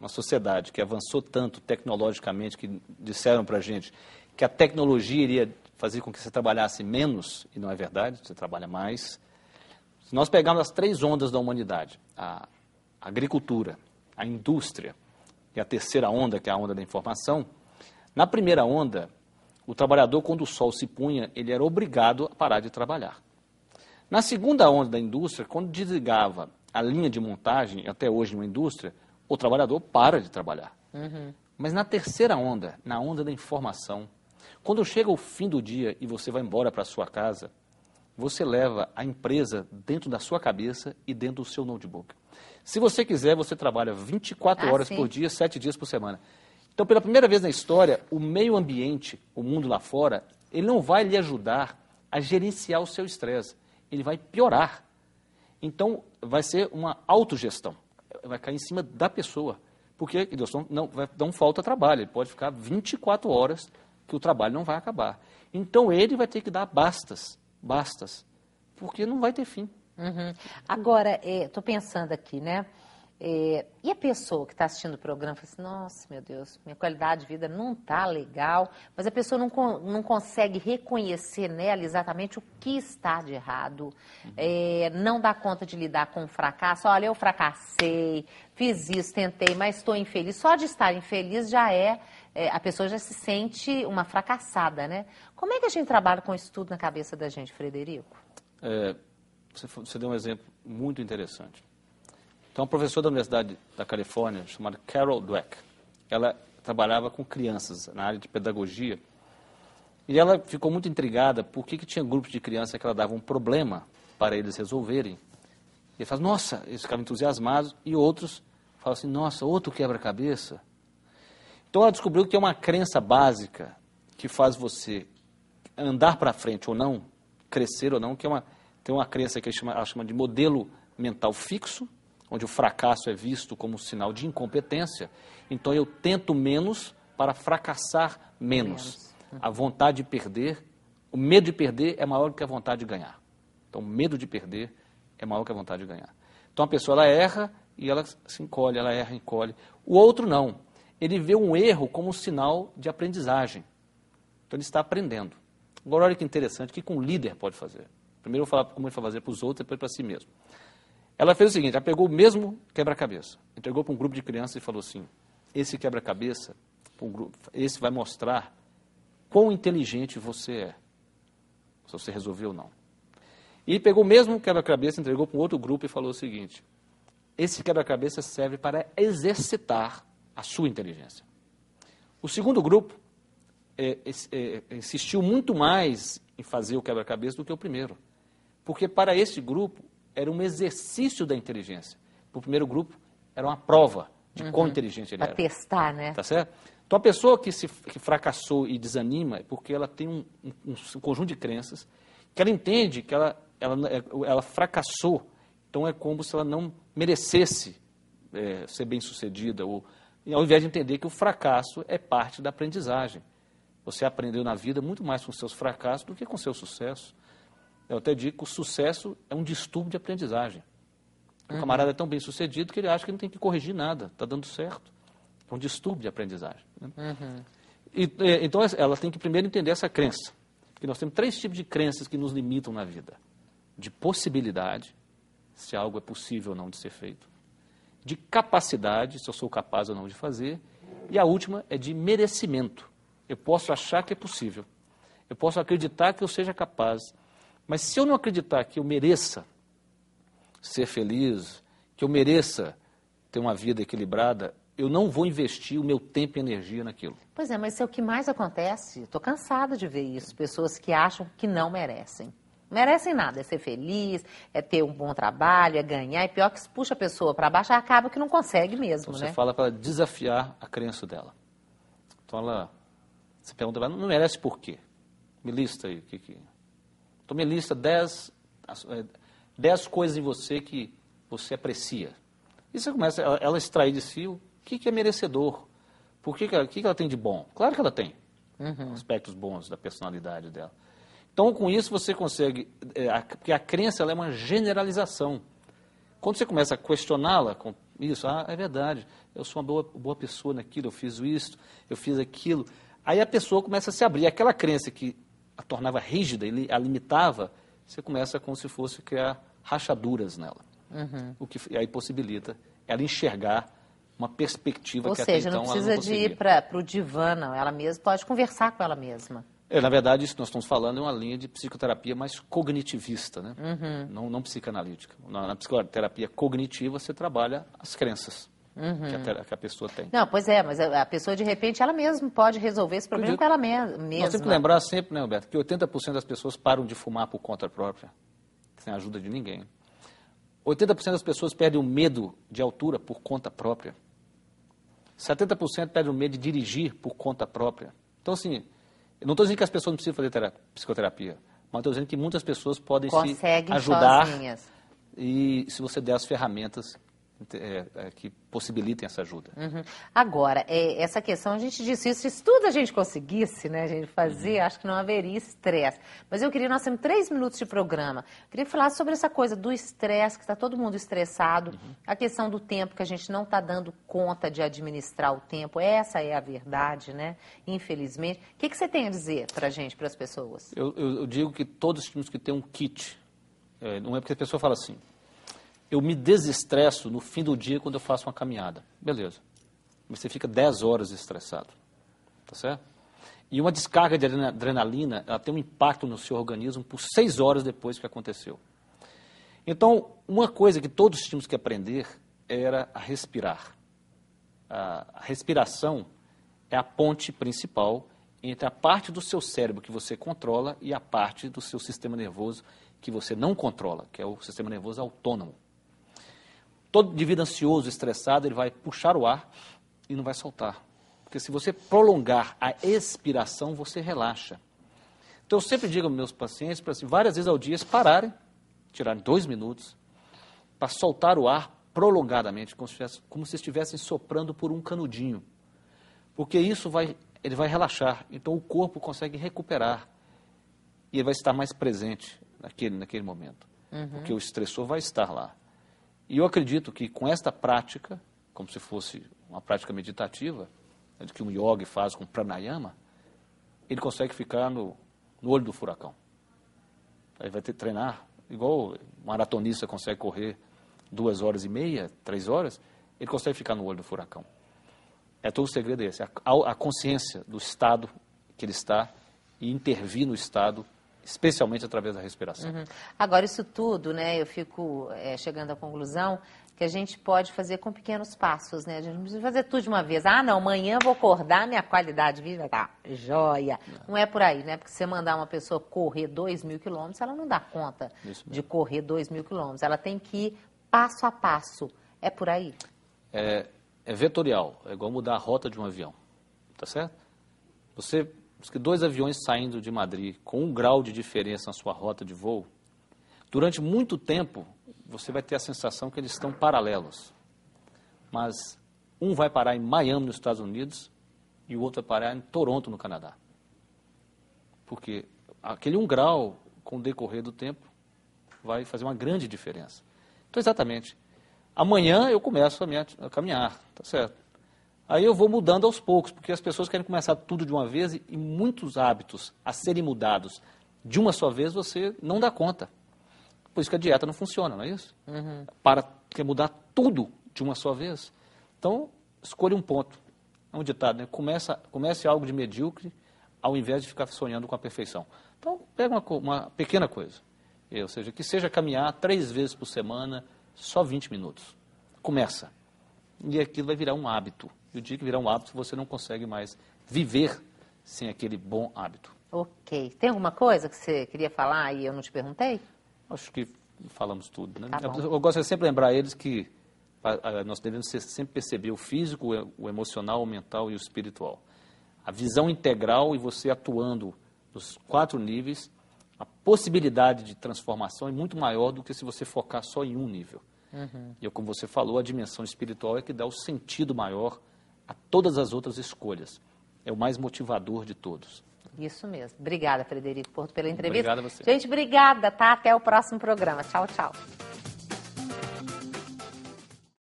uma sociedade que avançou tanto tecnologicamente, que disseram para a gente que a tecnologia iria fazer com que você trabalhasse menos, e não é verdade, você trabalha mais. Se nós pegarmos as três ondas da humanidade, a agricultura, a indústria e a terceira onda, que é a onda da informação, na primeira onda, o trabalhador, quando o sol se punha, ele era obrigado a parar de trabalhar. Na segunda onda da indústria, quando desligava a linha de montagem, até hoje uma indústria, o trabalhador para de trabalhar. Uhum. Mas na terceira onda, na onda da informação, quando chega o fim do dia e você vai embora para sua casa, você leva a empresa dentro da sua cabeça e dentro do seu notebook. Se você quiser, você trabalha 24 ah, horas sim. por dia, 7 dias por semana. Então, pela primeira vez na história, o meio ambiente, o mundo lá fora, ele não vai lhe ajudar a gerenciar o seu estresse. Ele vai piorar. Então, vai ser uma autogestão vai cair em cima da pessoa. Porque Deus não vai um falta trabalho, ele pode ficar 24 horas que o trabalho não vai acabar. Então ele vai ter que dar bastas, bastas, porque não vai ter fim. Uhum. Agora, estou é, pensando aqui, né? É, e a pessoa que está assistindo o programa fala assim, nossa, meu Deus, minha qualidade de vida não está legal, mas a pessoa não, não consegue reconhecer nela exatamente o que está de errado, uhum. é, não dá conta de lidar com o fracasso, olha, eu fracassei, fiz isso, tentei, mas estou infeliz. Só de estar infeliz já é, é, a pessoa já se sente uma fracassada, né? Como é que a gente trabalha com isso tudo na cabeça da gente, Frederico? É, você, você deu um exemplo muito interessante então, um professor da Universidade da Califórnia, chamado Carol Dweck, ela trabalhava com crianças na área de pedagogia e ela ficou muito intrigada por que, que tinha grupos de crianças que ela dava um problema para eles resolverem. E faz, fala, nossa, eles ficavam entusiasmados, e outros falam assim, nossa, outro quebra-cabeça. Então ela descobriu que tem é uma crença básica que faz você andar para frente ou não, crescer ou não, que é uma, tem uma crença que ela chama, ela chama de modelo mental fixo, onde o fracasso é visto como um sinal de incompetência, então eu tento menos para fracassar menos. menos. A vontade de perder, o medo de perder é maior do que a vontade de ganhar. Então, o medo de perder é maior que a vontade de ganhar. Então, a pessoa ela erra e ela se encolhe, ela erra e encolhe. O outro não. Ele vê um erro como um sinal de aprendizagem. Então, ele está aprendendo. Agora, olha que interessante, o que um líder pode fazer? Primeiro eu vou falar como ele vai fazer para os outros, depois para si mesmo. Ela fez o seguinte: ela pegou o mesmo quebra-cabeça, entregou para um grupo de crianças e falou assim: esse quebra-cabeça, um esse vai mostrar quão inteligente você é, se você resolveu ou não. E pegou o mesmo quebra-cabeça, entregou para um outro grupo e falou o seguinte: esse quebra-cabeça serve para exercitar a sua inteligência. O segundo grupo é, é, é, insistiu muito mais em fazer o quebra-cabeça do que o primeiro. Porque para esse grupo, era um exercício da inteligência. Para o primeiro grupo, era uma prova de uhum. quão inteligente ele pra era. Para testar, né? Tá certo? Então, a pessoa que, se, que fracassou e desanima é porque ela tem um, um, um conjunto de crenças que ela entende que ela, ela, é, ela fracassou. Então, é como se ela não merecesse é, ser bem-sucedida ou ao invés de entender que o fracasso é parte da aprendizagem. Você aprendeu na vida muito mais com seus fracassos do que com seu sucesso. Eu até digo que o sucesso é um distúrbio de aprendizagem. O uhum. camarada é tão bem sucedido que ele acha que não tem que corrigir nada, está dando certo. É um distúrbio de aprendizagem. Né? Uhum. E, é, então, ela tem que primeiro entender essa crença. que nós temos três tipos de crenças que nos limitam na vida: de possibilidade, se algo é possível ou não de ser feito, de capacidade, se eu sou capaz ou não de fazer, e a última é de merecimento. Eu posso achar que é possível, eu posso acreditar que eu seja capaz, mas se eu não acreditar que eu mereça ser feliz, que eu mereça ter uma vida equilibrada, eu não vou investir o meu tempo e energia naquilo. Pois é, mas isso é o que mais acontece. Estou cansada de ver isso. Pessoas que acham que não merecem. Não merecem nada, é ser feliz, é ter um bom trabalho, é ganhar, e pior que se puxa a pessoa para baixo, acaba que não consegue mesmo, então, né? Você fala para desafiar a crença dela. Então ela, você pergunta, não merece por quê? Me lista aí o que, que então me lista 10 eh, dez coisas em você que você aprecia. E você começa ela, extrair de si o que, que é merecedor, por que, que, ela, que, que ela tem de bom. Claro que ela tem uhum. aspectos bons da personalidade dela. Então, com isso, você consegue. É, a, porque a crença é uma generalização. Quando você começa a questioná-la com isso, ah, é verdade, eu sou uma boa, boa pessoa naquilo, eu fiz isso, eu fiz aquilo. Aí a pessoa começa a se abrir. Aquela crença que a tornava rígida, ele a limitava, você começa como se fosse criar é rachaduras nela. Uhum. O que aí possibilita ela enxergar uma perspectiva Ou que seja, até então não precisa ela não de ir para o divã, não. Ela mesma pode conversar com ela mesma. É, na verdade, isso que nós estamos falando é uma linha de psicoterapia mais cognitivista, né? Uhum. não, não psicanalítica. Na, na psicoterapia cognitiva, você trabalha as crenças uhum. que, a, uhum. que, a, pessoa tem. Não, pois é, mas a, pessoa, de repente, ela mesma pode resolver esse problema com ela me mesma. Nós temos que lembrar sempre, né, Roberto, que 80% das pessoas param de fumar por conta própria, sem a ajuda de ninguém. 80% das pessoas perdem o medo de altura por conta própria. 70% perdem o medo de dirigir por conta própria. Então, assim, eu não estou dizendo que as pessoas não precisam fazer terapia, psicoterapia, mas estou dizendo que muitas pessoas podem Conseguem se ajudar. Sozinhas. E se você der as ferramentas é, é, que possibilitem essa ajuda. Uhum. Agora, é, essa questão, a gente disse isso, se tudo a gente conseguisse, né, a gente fazer, uhum. acho que não haveria estresse. Mas eu queria, nós temos três minutos de programa, queria falar sobre essa coisa do estresse, que está todo mundo estressado, uhum. a questão do tempo, que a gente não está dando conta de administrar o tempo, essa é a verdade, né, infelizmente. O que, que você tem a dizer para a gente, para as pessoas? Eu, eu, eu digo que todos temos que ter um kit, é, não é porque a pessoa fala assim, eu me desestresso no fim do dia quando eu faço uma caminhada. Beleza. Mas você fica 10 horas estressado. Tá certo? E uma descarga de adrenalina, ela tem um impacto no seu organismo por 6 horas depois que aconteceu. Então, uma coisa que todos tínhamos que aprender era a respirar. A respiração é a ponte principal entre a parte do seu cérebro que você controla e a parte do seu sistema nervoso que você não controla, que é o sistema nervoso autônomo. Todo vida ansioso, estressado, ele vai puxar o ar e não vai soltar. Porque se você prolongar a expiração, você relaxa. Então eu sempre digo aos meus pacientes para assim, várias vezes ao dia eles pararem, tirarem dois minutos, para soltar o ar prolongadamente, como se, como se estivessem soprando por um canudinho. Porque isso vai, ele vai relaxar. Então o corpo consegue recuperar. E ele vai estar mais presente naquele, naquele momento. Uhum. Porque o estressor vai estar lá. E eu acredito que com esta prática, como se fosse uma prática meditativa, né, que um yogi faz com pranayama, ele consegue ficar no, no olho do furacão. Aí vai ter que treinar, igual um maratonista consegue correr duas horas e meia, três horas, ele consegue ficar no olho do furacão. É todo o segredo esse, a, a consciência do estado que ele está e intervir no estado especialmente através da respiração. Uhum. Agora, isso tudo, né, eu fico é, chegando à conclusão que a gente pode fazer com pequenos passos, né? A gente não precisa fazer tudo de uma vez. Ah, não, amanhã vou acordar, minha qualidade de vida tá joia. Não. não é por aí, né? Porque você mandar uma pessoa correr dois mil quilômetros, ela não dá conta de correr dois mil quilômetros. Ela tem que ir passo a passo. É por aí? É, é vetorial, é igual mudar a rota de um avião, tá certo? Você que dois aviões saindo de Madrid com um grau de diferença na sua rota de voo, durante muito tempo você vai ter a sensação que eles estão paralelos. Mas um vai parar em Miami, nos Estados Unidos, e o outro vai parar em Toronto, no Canadá. Porque aquele um grau, com o decorrer do tempo, vai fazer uma grande diferença. Então, exatamente. Amanhã eu começo a, minha, a caminhar, tá certo? Aí eu vou mudando aos poucos, porque as pessoas querem começar tudo de uma vez e muitos hábitos a serem mudados de uma só vez você não dá conta. Por isso que a dieta não funciona, não é isso? Uhum. Para quer mudar tudo de uma só vez. Então, escolha um ponto. É um ditado, né? Começa, comece algo de medíocre ao invés de ficar sonhando com a perfeição. Então, pega uma, uma pequena coisa. Ou seja, que seja caminhar três vezes por semana, só 20 minutos. Começa. E aquilo vai virar um hábito. E o dia que virar um hábito, você não consegue mais viver sem aquele bom hábito. Ok. Tem alguma coisa que você queria falar e eu não te perguntei? Acho que falamos tudo, né? Tá eu, eu, gosto de sempre lembrar eles que nós devemos sempre perceber o físico, o emocional, o mental e o espiritual. A visão integral e você atuando nos quatro níveis, a possibilidade de transformação é muito maior do que se você focar só em um nível. Uhum. E como você falou, a dimensão espiritual é que dá o sentido maior a todas as outras escolhas. É o mais motivador de todos. Isso mesmo. Obrigada, Frederico Porto, pela entrevista. Obrigada a você. Gente, obrigada, tá? Até o próximo programa. Tchau, tchau.